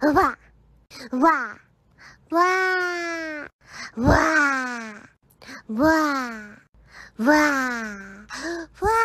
哇哇哇哇哇哇！哇！